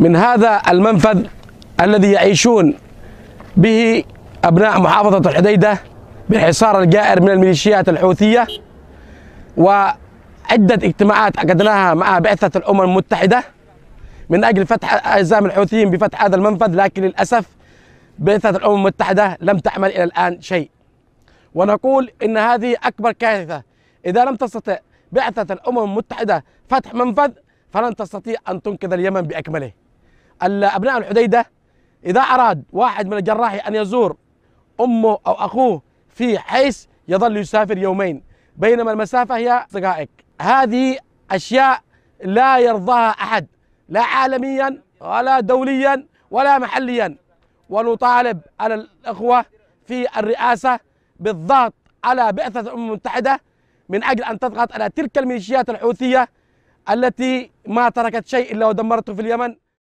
من هذا المنفذ الذي يعيشون به أبناء محافظة الحديدة بالحصار الجائر من الميليشيات الحوثية وعدة اجتماعات عقدناها مع بعثة الأمم المتحدة من أجل فتح أزام الحوثيين بفتح هذا المنفذ لكن للأسف بعثة الأمم المتحدة لم تعمل إلى الآن شيء ونقول إن هذه أكبر كارثة إذا لم تستطع بعثة الأمم المتحدة فتح منفذ فلن تستطيع أن تنقذ اليمن بأكمله أبناء الحديدة إذا أراد واحد من الجراح أن يزور أمه أو أخوه في حيث يظل يسافر يومين بينما المسافة هي دقائق هذه أشياء لا يرضاها أحد لا عالميا ولا دوليا ولا محليا ونطالب على الإخوة في الرئاسة بالضغط على بعثة الأمم المتحدة من أجل أن تضغط على تلك الميليشيات الحوثية التي ما تركت شيء إلا ودمرته في اليمن